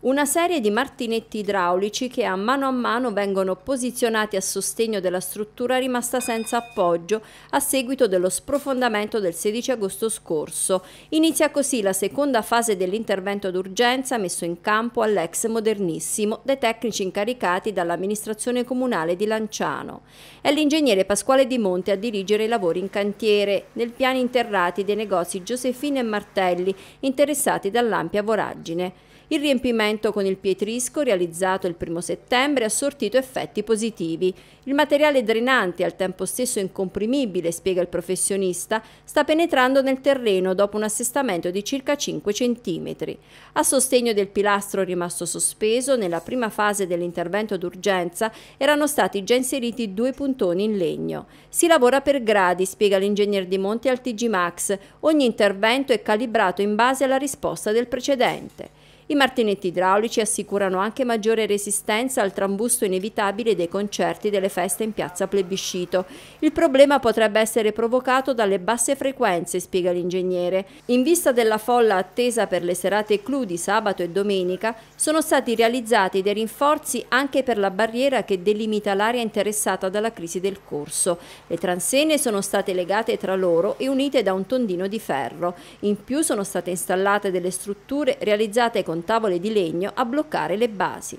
Una serie di martinetti idraulici che a mano a mano vengono posizionati a sostegno della struttura rimasta senza appoggio a seguito dello sprofondamento del 16 agosto scorso. Inizia così la seconda fase dell'intervento d'urgenza messo in campo all'ex modernissimo dai tecnici incaricati dall'amministrazione comunale di Lanciano. È l'ingegnere Pasquale Di Monte a dirigere i lavori in cantiere nel piano interrati dei negozi Giosefina e Martelli interessati dall'ampia voragine. Il riempimento con il pietrisco, realizzato il 1 settembre, ha sortito effetti positivi. Il materiale drenante, al tempo stesso incomprimibile, spiega il professionista, sta penetrando nel terreno dopo un assestamento di circa 5 cm. A sostegno del pilastro rimasto sospeso, nella prima fase dell'intervento d'urgenza erano stati già inseriti due puntoni in legno. Si lavora per gradi, spiega l'ingegner di Monte al TG Max. Ogni intervento è calibrato in base alla risposta del precedente. I martinetti idraulici assicurano anche maggiore resistenza al trambusto inevitabile dei concerti delle feste in piazza Plebiscito. Il problema potrebbe essere provocato dalle basse frequenze, spiega l'ingegnere. In vista della folla attesa per le serate clou di sabato e domenica, sono stati realizzati dei rinforzi anche per la barriera che delimita l'area interessata dalla crisi del corso. Le transene sono state legate tra loro e unite da un tondino di ferro. In più sono state installate delle strutture realizzate con con tavole di legno a bloccare le basi.